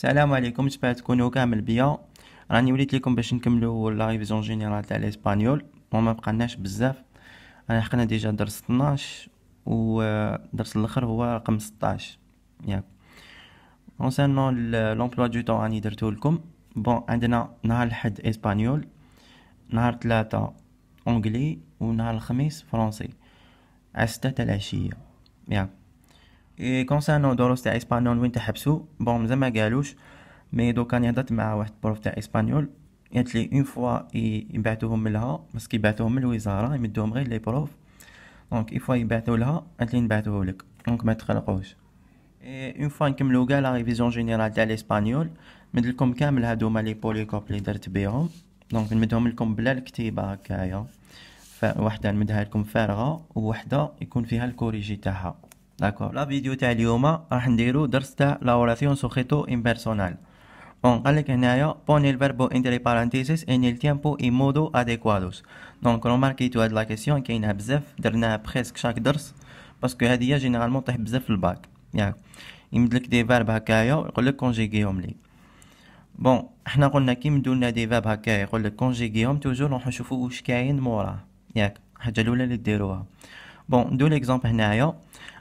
السلام عليكم نتمنى تكونوا كامل بيا راني وليت لكم باش نكملوا اللايف زون جينيرال تاع الاسبانيول وما بقناش بزاف انا حقنا ديجا درس 12 ودرس الاخر هو رقم 16 ياك كونسيرنون لومبلوا دو طون راني درتو لكم بون عندنا نهار الحد اسبانيول نهار ثلاثة اونجلي ونهار الخميس فرونسي على 6 تاع العشية ياك إيه، كونسيرنون دروس تاع اسبانيول وين تحبسو بون زعما قالوش مي دوكا راني هضرت مع واحد بروف تاع اسبانيول قالت لي اون فوا يبعثوهم لها باسكو يبعثوهم للوزاره يمدوهم غير لي بروف دونك اون فوا يبعثو لها قالت لي نبعثوه لك دونك ما تقلقوش اون فوا نكملو كاع لا ريفيزيون جينيرال تاع الاسبانيول مدلكم كامل هادوما لي بوليكوب لي درت بيهم دونك نمدهم لكم بلا الكتيبه هكايا فواحده نمدها لكم فارغه وواحده يكون فيها الكوريجي تاعها داكور لا فيديو تاع اليوم راح نديرو درس تاع لاوراسيون سوخيتو امبيرسونال اون قالك هنايا pon el verbo entre parentheses en el tiempo y modo دونك روماركيتو هاد لا كيسيون كاينه بزاف درناها بريسك شاك درس باسكو هادي هي جينيرالمون طيح بزاف في الباك ياك يمدلك دي فيرب هكايا يقولك كونجيغيهم لي بون حنا قلنا كي مدولنا دي فيرب هكايا يقولك كونجيغيهم توجور راح نشوفو واش كاين موراه ياك الحاجه الاولى اللي ديروها بون دو ليكزامبل هنايا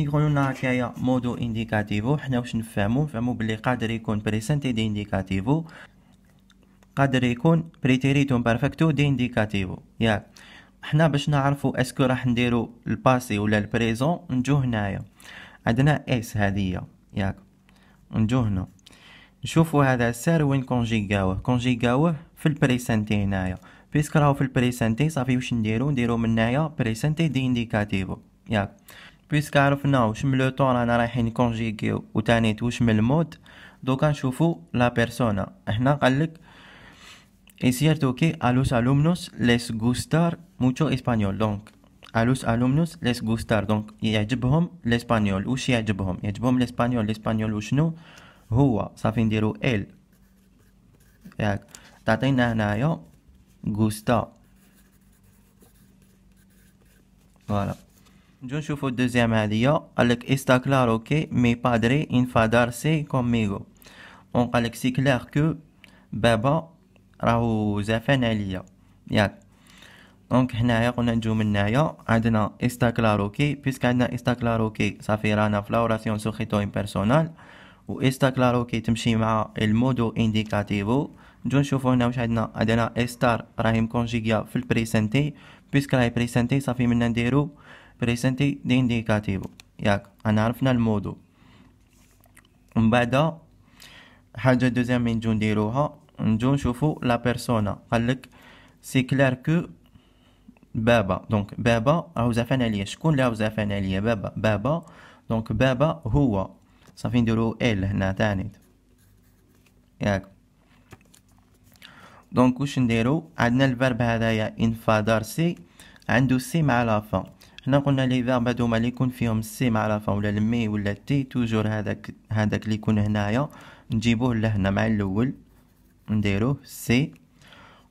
كيقولوا لنا هكايا مودو انديكاتيفو حنا واش نفهمو نفهمو بلي قادر يكون بريسنتي دي انديكاتيفو قادر يكون بريتيريتوم بارفكتو دي انديكاتيفو ياك حنا باش نعرفو اسكو راح نديرو الباسي ولا البريزون نجو هنايا عندنا اس هذه ياك نجو هنا نشوفو هذا السعر وين كونجيكاوه كونجيكاوه في البريسنتي هنايا بيسك راهو في البريسنتي صافي واش نديرو نديرو من هنايا بريسنتي دي انديكاتيفو ياك بويسك عرفنا واش من لو طون رانا رايحين نكونجيكيو وتانيت واش من المود دوكا نشوفو لا بيرسونا هنا قالك اي سيرتو كي الوس الومنوس ليس les gustar اسبانيول دونك الوس الومنوس ليس alumnos دونك يعجبهم الاسبانيول واش يعجبهم يعجبهم الاسبانيول الاسبانيول وشنو هو صافي نديرو ال ياك تعطينا هنايا غوستا فوالا نجو نشوفو الدوزيام هادية قالك استا كلار اوكي مي بادري سي كوميغو اون قالك سي كلار كو بابا راهو زافان عليا ياك دونك هنايا قلنا نجو من هنايا عندنا استا أوكي بيسك عندنا استا أوكي صافي رانا في لاوراسيون سوخيتو ان بيرسونال و استا أوكي تمشي مع المودو انديكاتيفو نجو نشوفو هنا واش عندنا عندنا استار راهي مكونجيكيا في البريسنتي بيسك راهي بريسنتي صافي منا نديرو بريسنتي دي انديكاتيفو ياك انا عرفنا المودو ومن بعد حاجه دوزيام من نجو نديروها نجو نشوفو لا بيرسونا قالك سي كلير كو بابا دونك بابا راهو زعفان عليا شكون اللي راهو زعفان عليا بابا بابا دونك بابا هو صافي نديرو ال هنا تاني ياك دونك واش نديرو عندنا الفيرب هذايا سي عندو سي مع لافان هنا قلنا لي فيرب هادو ما يكون فيهم السي معرفه ولا المي ولا تي توجور هذاك هذاك اللي يكون هنايا نجيبوه لهنا مع الاول نديروه سي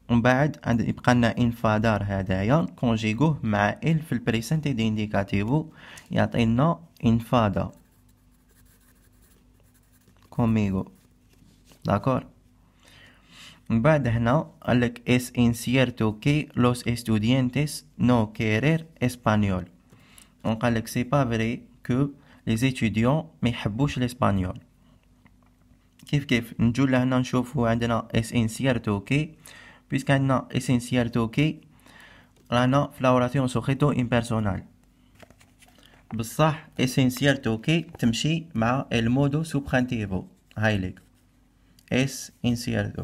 ومن بعد عند يبقى لنا انفادار هدايا كونجيغوه مع ال في البريسنت دي انديكاتيفو يعطينا انفادا كوميغو داكور من بعد هنا قالك es incierto que los estudiantes no querer español وقالك c'est pas فري كو les étudiants ما يحبوش الاسبانيول كيف كيف نجو لهنا نشوفو عندنا es incierto que بيسك عندنا es incierto que رانا في لوراسيون سوخيتو impersonal بصح اسينسيال توكي تمشي مع المودو سوبخانتيفو هايليك اس انسيالتو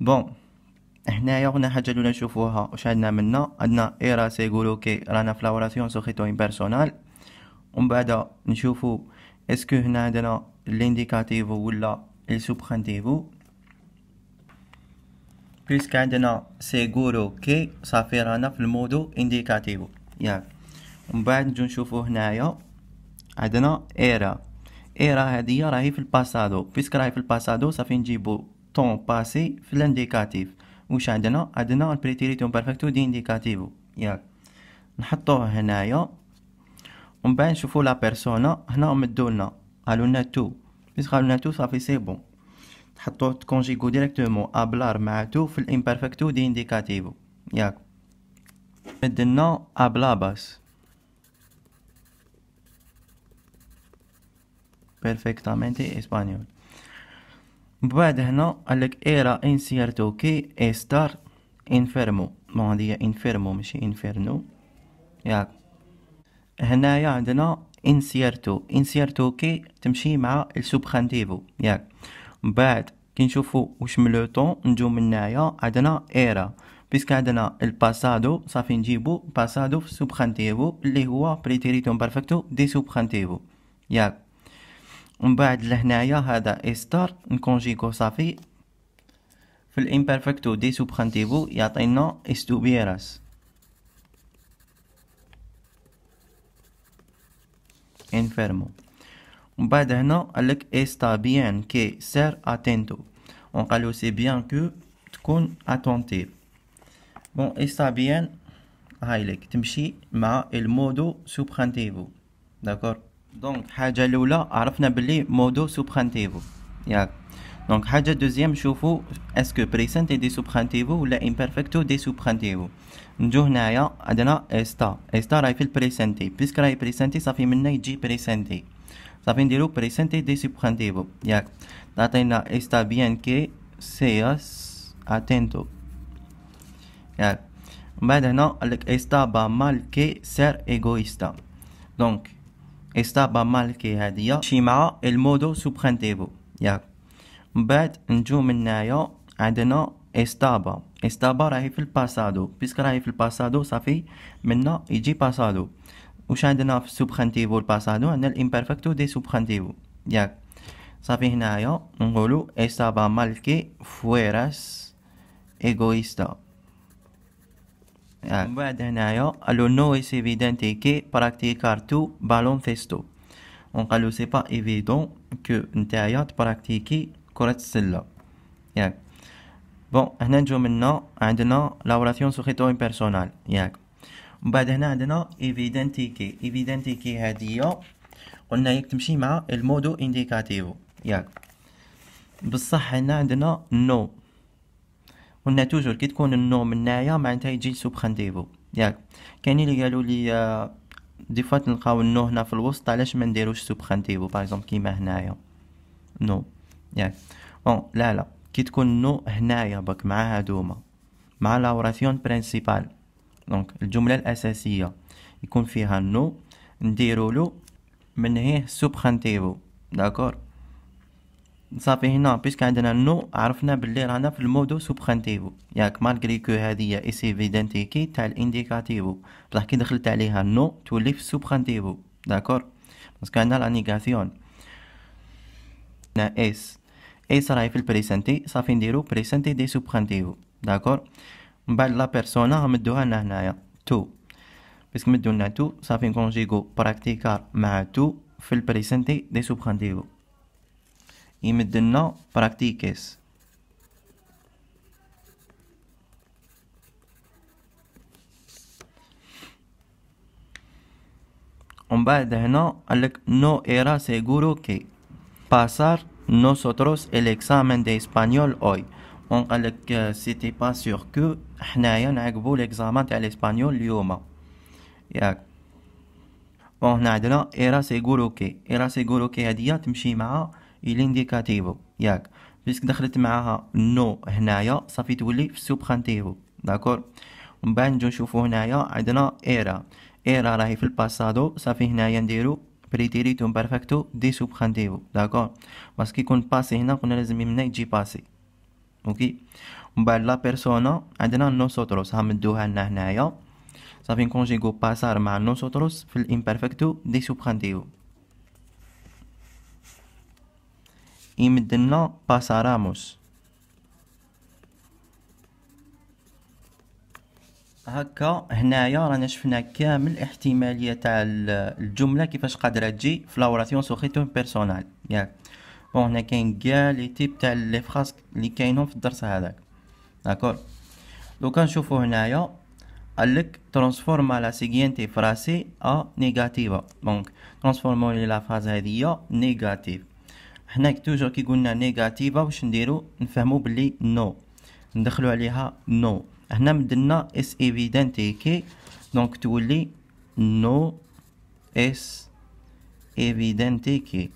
بون هنايا قلنا حاجه لولا نشوفوها واش عندنا منا عندنا ايرا سيقولو كي رانا في لاوراسيون سو ان امبيرسونال ومن بعد نشوفو اسكو هنا عندنا لينديكاتيفو ولا السوبخانتيفو بيسك عندنا سيقولو كي صافي رانا في المودو انديكاتيفو ياك ومن بعد نجو نشوفو هنايا عندنا ايرا ايرا هادي راهي في الباسادو بيسك راهي في الباسادو صافي نجيبو طون باسي في الانديكاتيف وش عندنا عندنا البريتيريتوم بيرفكتو دي انديكاتيفو ياك نحطوه هنايا ومن بعد نشوفو لا بيرسونا هنا مدولنا قالوا لنا تو بس قالو لنا تو صافي سي بون تحطوه تكونجيكو ديريكتومون ابلار مع تو في الامبرفكتو دي انديكاتيفو ياك مدلنا ابلا باس perfectamente español بعد هنا قالك ايرا انسيرتو كي ستار انفيرمو بون هادي انفيرمو ماشي انفيرنو ياك هنايا عندنا انسيرتو انسيرتو كي تمشي مع السوبخانتيفو ياك من بعد كي نشوفو واش من لو طون نجو من هنايا عندنا ايرا بيسك عندنا الباسادو صافي نجيبو باسادو في السوبخانتيفو اللي هو بريتيريتون بارفكتو دي سوبخانتيفو ياك Ensuite, ici, c'est « estar », un congé qu'on s'affiche. « Fui l'imperfecto di soprentivo, iatennò stupieras. » enfermo. on ferme. Ensuite, ici, « estabien » qui ser serre attento ». On va laisser bien que tu sois attentif. « Estabien », c'est-à-dire que tu vas avec le mode « D'accord دونك حاجه الاولى عرفنا باللي مودو سوبرانتيفو ياك دونك حاجه دوزيام شوفوا اسكو بريسنت دي سوبرانتيفو ولا امبرفكتو دي سوبرانتيفو نجو هنايا عندنا استا استا راهي في البريسنتي بيسك راهي بريسنتي صافي منا يجي بريسنتي صافي نديرو بريسنتي دي سوبرانتيفو ياك تعطينا استا بيان كي سي اس اتينتو ياك من بعد هنا قالك استا با مال كي سير ايغويستا دونك استا با مال كي هادية شي مع المودو سوبرانتيفو ياك من بعد نجو من هنايا عندنا استابا استابا راهي في الباسادو بيسك راهي في الباسادو صافي منا يجي باسادو وش عندنا في السوبخانتيفو الباسادو عندنا الامبرفكتو دي سوبخانتيفو ياك صافي هنايا نقولو استابا مالكي فويراس ايغويستا من بعد هنايا قالو نو اي سيفيدانتي كي براكتيكار تو بالون فيستو ونقالو سي با ايفيدون كو نتايا تبراكتيكي كرة السلة ياك بون هنا نجو منا عندنا لاوراسيون سو خيتو بيرسونال ياك من بعد هنا عندنا ايفيدانتيكي ايفيدانتيكي هادية قلنا ياك تمشي مع المودو انديكاتيفو ياك بصح هنا عندنا نو قلنا توجور كي تكون النوم النايا معناتها يجي سوب ديفو ياك كاينين اللي قالوا لي آه، دي فوا تلقاو النو هنا في الوسط علاش ما نديروش سوب ديفو باغ اكزومبل كيما هنايا نو ياك بون لا لا كي تكون نو هنايا بك مع هادوما مع لاوراسيون برينسيبال دونك الجمله الاساسيه يكون فيها النو نديرولو من منهيه سوبخانتيفو داكور صافي هنا بيسك عندنا نو عرفنا باللي رانا في المودو سوبخانتيفو ياك مالغري كو هادي سي فيدنتيكي تاع الانديكاتيفو بصح كي دخلت عليها نو تولي في سوبخانتيفو داكور باسكو عندنا لا نيغاسيون عندنا اس اس راهي في البريسنتي صافي نديرو بريسنتي دي سوبخانتيفو داكور من بعد لا بيرسونا غمدوها لنا هنايا تو باسكو مدو لنا تو صافي نكونجيكو براكتيكار مع تو في البريسنتي دي سوبخانتيفو يمدلنا براكتيكيس ومن بعد هنا قالك نو ايرا سيغورو كي باسار نو نوسوتروس الاكسامن دي اسبانيول اوي اون قالك سيتي با سيغ كو حنايا نعقبو الاكزامان تاع الاسبانيول اليوم ياك و هنا عندنا ايرا سيغورو كي ايرا سيغورو كي هادي تمشي مع الانديكاتيفو ياك بيسك دخلت معاها نو هنايا صافي تولي في السوبخانتيفو داكور ومن بعد نجو نشوفو هنايا عندنا ايرا ايرا راهي في الباسادو صافي هنايا نديرو بريتيريتو بارفاكتو دي سوبخانتيفو داكور باسكو يكون باسي هنا قلنا لازم يمنا يجي باسي اوكي ومن بعد لا بيرسونا عندنا نوسوتروس هامدوها لنا هنايا صافي نكونجيكو باسار مع سوتروس في الامبرفكتو دي سوبخانتيفو يمدلنا باسا راموس هكا هنايا رانا شفنا كامل احتماليه تاع الجمله كيفاش قادره تجي في لوراسيون سوخيتون بيرسونال ياك بون هنا كاين كاع لي تيب تاع لي فراس لي كاينهم في الدرس هذاك داكور دوكا نشوفو هنايا قالك ترانسفورما لا سيغينتي فراسي ا نيجاتيفا دونك ترانسفورمو لي لا فاز هذيا نيجاتيف هناك توجور كي قلنا نيجاتيفا واش نديرو نفهمو بلي نو ندخلو عليها نو هنا مدلنا اس ايفيدنتي كي دونك تولي نو اس ايفيدنتي كي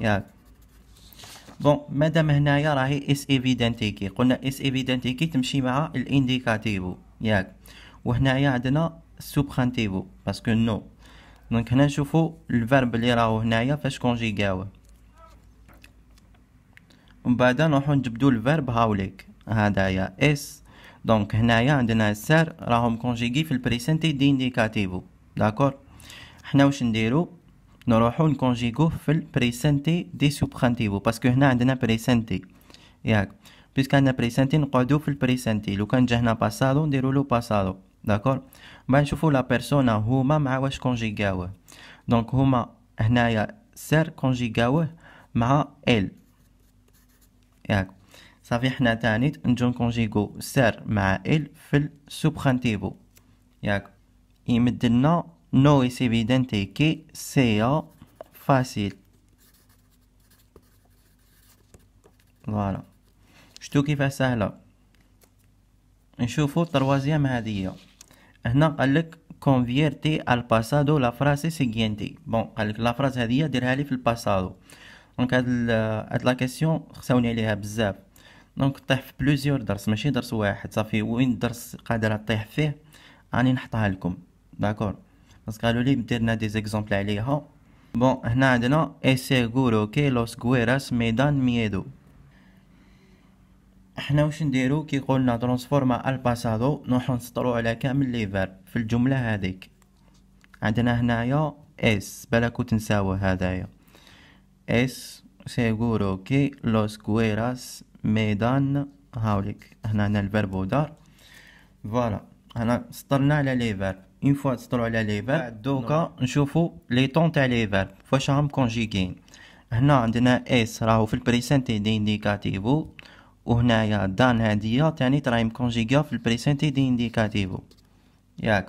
ياك بون مادام هنايا راهي اس ايفيدنتي كي قلنا اس ايفيدنتي كي تمشي مع الانديكاتيفو ياك وهنايا عندنا سوبخانتيفو باسكو نو no. دونك هنا نشوفو الفيرب اللي راهو هنايا فاش كونجيكاوه ومن بعد نروحو نجبدو الفيرب هاوليك هدايا اس دونك هنايا عندنا سار راهم كونجيكي في البريسنتي دي انديكاتيفو داكور حنا واش نديرو نروحو نكونجيكوه في البريسنتي دي سوبخانتيفو باسكو هنا عندنا بريسنتي ياك بيسك عندنا بريسنتي نقعدو في البريسنتي لو كان جا هنا باسادو نديرو باسادو داكور بعد نشوفو لا بيرسونا هما مع واش كونجيغاوه دونك هما هنايا سير كونجيغاوه مع ال ياك صافي حنا تاني نجو نكونجيغو سير مع ال في السوبخانتيفو ياك يمدلنا نو لنا كي سيا فاسيل فوالا شتو كيفاه سهله نشوفو التروازيام هاديه هنا قالك كونفيرتي الباسادو لا فراسي سيغيانتي بون قالك لا فراس هذه ديرها لي في الباسادو دونك هاد هاد لا كاسيون خصوني عليها بزاف دونك طيح في بلوزيور درس ماشي درس واحد صافي وين درس قادر طيح فيه راني نحطها لكم داكور بس قالوا لي درنا دي زيكزامبل عليها بون هنا عندنا اي سيغورو كي لوس غويراس ميدان ميدو احنا واش نديرو كي قلنا ترانسفورما الباسادو نروحو نسطرو على كامل لي فيرب في الجمله هذيك عندنا هنايا اس بلا تنساو هذايا اس سيغورو كي لوس كويراس ميدان هاوليك هنا هنا الفيرب دار فوالا هنا سطرنا على لي فيرب اون فوا سطرو على لي فيرب دوكا نشوفو لي طون تاع لي فيرب فاش راهم كونجيكين هنا عندنا اس راهو في البريسنتي دي انديكاتيفو وهنايا دان هادية تاني تراهي كونجيكا في البريسنتي دي انديكاتيفو ياك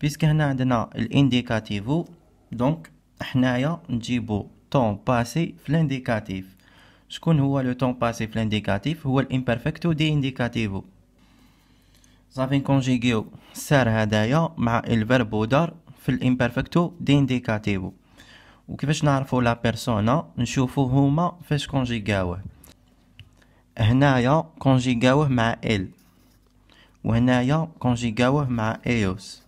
بيسك هنا عندنا الانديكاتيفو دونك حنايا نجيبو طون باسي في الانديكاتيف شكون هو لو طون باسي في الانديكاتيف هو الامبرفكتو دي انديكاتيفو صافي نكونجيكيو سار هدايا مع الفيربو دار في الامبرفكتو دي انديكاتيفو وكيفاش نعرفو لا بيرسونا نشوفو هما فاش كونجيكاوه هنايا كونجيغاوه مع ال وهنايا كونجيغاوه مع ايوس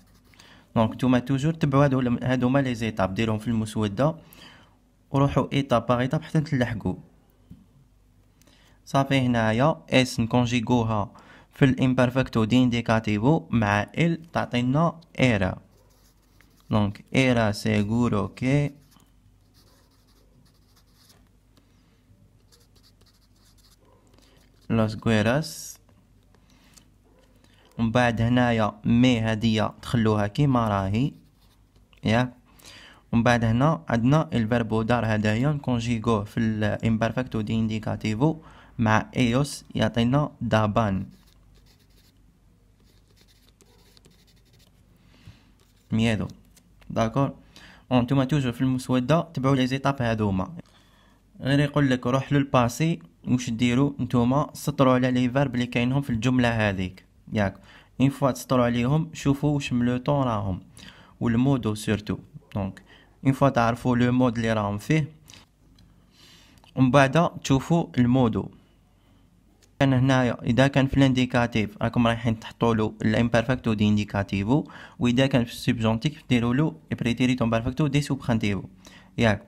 دونك نتوما توجور تبعو هادو هادو لي زيتاب ديرهم في المسوده وروحوا ايتاب باغ ايتاب حتى تلحقوا صافي هنايا اس نكونجيغوها في الامبرفكتو انديكاتيفو مع ال تعطينا ايرا دونك ايرا سيغورو كي لوس غويرس ومن بعد هنايا مي هادية تخلوها كيما راهي يا ومن بعد هنا عندنا الفيربو دار هدايا نكونجيغوه في الامبرفكتو دي انديكاتيفو مع ايوس يعطينا دابان ميادو داكور انتوما توجور في المسودة تبعو لي زيتاب هادوما غير يقول لك روح للباسي واش ديروا نتوما سطروا على لي فيرب اللي كاينهم في الجمله هذيك ياك اون فوا تسطروا عليهم شوفوا واش من لو طون راهم والمودو سورتو دونك اون فوا تعرفوا لو مود اللي راهم فيه ومن بعد تشوفوا المودو كان هنايا اذا كان في الانديكاتيف راكم رايحين تحطوا له الامبرفكتو دي انديكاتيفو واذا كان في السبجونتيف ديروا له بريتيريتو امبرفكتو دي سوبخانتيفو ياك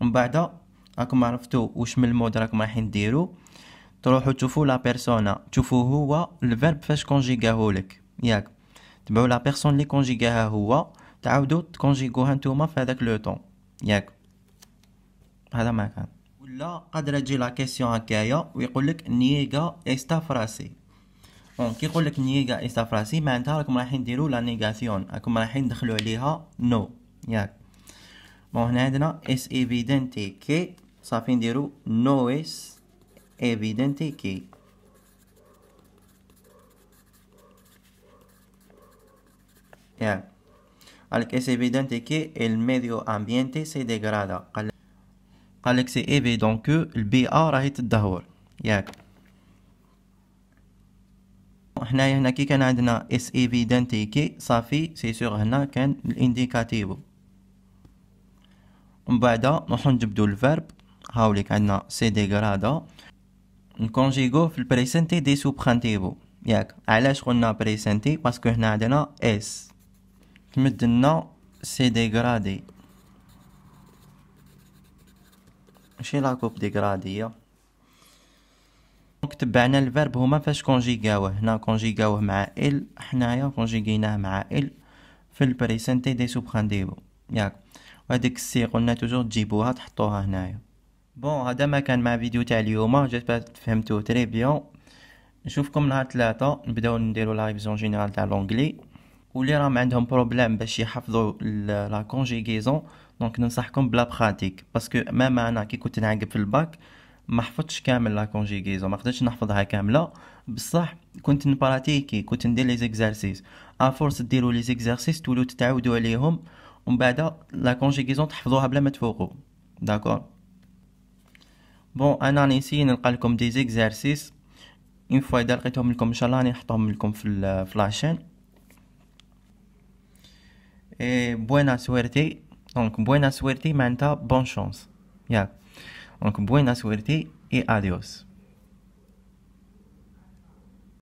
ومن بعد راكم عرفتو واش من المود راكم رايحين ديرو تروحو تشوفو لا بيرسونا تشوفو هو الفيرب فاش كونجيغاهولك ياك تبعو لا بيرسون لي كونجيغاها هو تعاودو تكونجيغوها نتوما في هذاك لو طون ياك هذا ما كان ولا قادره تجي لا كيسيون هكايا لك نيغا استا فراسي بون كي يقول لك نيغا استا فراسي معناتها راكم رايحين ديرو لا نيغاسيون راكم رايحين تدخلوا عليها نو no. ياك بون هنا عندنا اس ايفيدنتي كي صافي نديرو نويس كي يا قالك اس ايفيدنتي كي الميديو امبيانتي سي ديغرادا قال قالك سي ايفيدون كو البيئة راهي تدهور ياك حنايا هنا كي كان عندنا اس ايفيدنتي كي صافي سي سيغ هنا كان الانديكاتيفو ومن بعد نروحو نجبدو الفيرب هاوليك عندنا سي غرادا نكونجيغو في البريسنتي دي سوبخانتيفو ياك علاش قلنا بريسنتي باسكو هنا عندنا اس تمد سي سي غرادي ماشي لا كوب ديغرادية دونك تبعنا الفيرب هما فاش كونجيغاوه هنا كونجيغاوه مع ال حنايا كونجيغيناه مع ال في البريسنتي دي سوبخانديفو ياك وهاديك السي قلنا توجور تجيبوها تحطوها هنايا بون هذا ما كان مع فيديو تاع اليوم جيسبر تفهمتو تري بيان نشوفكم نهار ثلاثة نبداو نديرو لايفز جينيرال تاع لونجلي واللي راهم عندهم بروبليم باش يحفظوا لا كونجيغيزون دونك ننصحكم بلا براتيك باسكو مام انا كي كنت نعقب في الباك ما حفظتش كامل لا كونجيغيزون ما قدرتش نحفظها كامله بصح كنت نبراتيكي كنت ندير لي زيكزارسيس فورس ديروا لي زيكزارسيس تولوا تتعودوا عليهم ومن بعد لا كونجيغيزون تحفظوها بلا ما تفوقوا داكور بون انا نسي نلقى لكم دي زيكزارسيس اون فوا اذا لقيتهم لكم ان شاء الله راني نحطهم لكم في في لاشين اي بوينا سويرتي دونك بوينا سويرتي معناتها بون شونس ياك دونك بوينا سويرتي اي اديوس